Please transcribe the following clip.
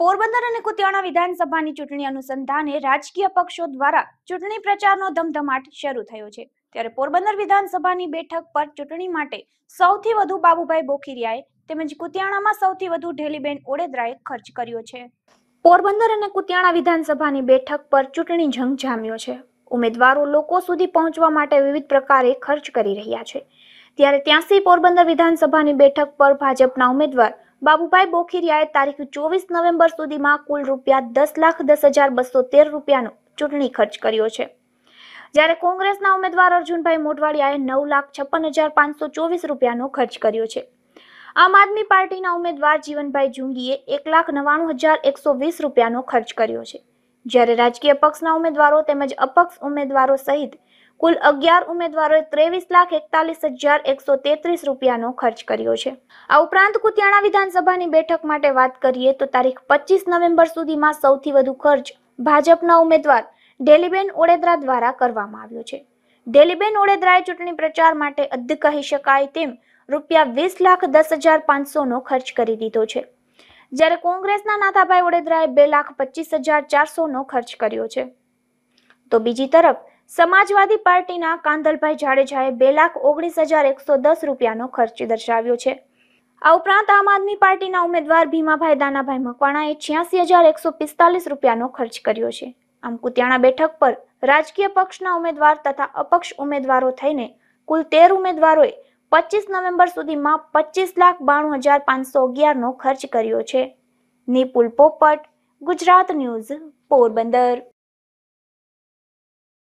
પોરબંદર અને કુતિયાણા વિધાનસભાની ચૂંટણી અનુસંધાને રાજકીય પક્ષો દ્વારા ચૂંટણી પ્રચારનો ધમધમાટ શરૂ થયો છે ત્યારે પોરબંદર વિધાનસભાની બેઠક પર ચૂંટણી માટે સૌથી વધુ બાબુભાઈ બોખીરિયાએ તેમજ કુતિયાણામાં સૌથી વધુ ઢેલીબેન ઓડેદરાએ ખર્ચ કર્યો છે પોરબંદર અને કુતિયાણા વિધાનસભાની બેઠક પર ચૂંટણી જંગ જામ્યો છે ઉમેદવારો લોકો સુધી પહોંચવા માટે વિવિધ પ્રકારે ખર્ચ કરી રહ્યા છે ત્યારે ત્યાંથી પોરબંદર વિધાનસભાની બેઠક પર ભાજપના ઉમેદવાર બાબુભાઈ બોખીરિયાએ તારીખ ચોવીસ નવેમ્બર સુધીમાં કુલ રૂપિયા દસ લાખ દસ હજાર બસો તેર રૂપિયાનો ચૂંટણી ખર્ચ કર્યો છે જ્યારે કોંગ્રેસના ઉમેદવાર અર્જુનભાઈ મોટવાડિયાએ નવ લાખ છપ્પન હજાર પાંચસો ચોવીસ રૂપિયાનો ખર્ચ કર્યો છે આમ આદમી પાર્ટીના ઉમેદવાર જીવનભાઈ જુંગીએ એક લાખ નવ્વાણું હજાર એકસો વીસ રૂપિયાનો ખર્ચ કર્યો છે જ્યારે રાજકીય પક્ષના ઉમેદવારો તેમજ અપક્ષ ઉમેદવારો સહિત કુલ અગિયાર ઉમેદવારોએ ત્રેવીસ લાખ એકતાલીસ હજાર એકસો તેત્રીસ રૂપિયાનો ખર્ચ કર્યો છે આ ઉપરાંત કુતિયાણા વિધાનસભાની બેઠક માટે વાત કરીએ તો તારીખ પચીસ નવેમ્બર સુધીમાં સૌથી વધુ ખર્ચ ભાજપના ઉમેદવાર ડેલીબેન ઓડેદરા દ્વારા કરવામાં આવ્યો છે ડેલીબેન ઓડેદરાએ ચૂંટણી પ્રચાર માટે અદ્ધ કહી શકાય તેમ રૂપિયા વીસ લાખ દસ હજાર પાંચસોનો ખર્ચ કરી દીધો છે જ્યારે કોંગ્રેસના નાથાભાઈ ઓડેદરાએ બે લાખ પચીસ હજાર ચારસોનો ખર્ચ કર્યો છે તો બીજી તરફ સમાજવાદી પાર્ટીના કાંદલભાઈ જાડેજાએ બે લાખ ઓગણીસ હજાર એકસો દસ રૂપિયાનો ખર્ચ દર્શાવ્યો છે આ ઉપરાંત આમ આદમી પાર્ટીના ઉમેદવાર ભીમાભાઈ દાનાભાઈ મકવાણાએ છ્યાસી હજાર એકસો પિસ્તાલીસ રૂપિયાનો ખર્ચ કર્યો છે આમ કુતિયાણા બેઠક પર રાજકીય પક્ષના ઉમેદવાર તથા અપક્ષ ઉમેદવારો થઈને કુલ તેર ઉમેદવારોએ પચીસ નવેમ્બર સુધીમાં પચીસ લાખ બાણું હજાર પાંચસો અગિયારનો ખર્ચ કર્યો છે નિપુલ પોપટ ગુજરાત ન્યૂઝ પોરબંદર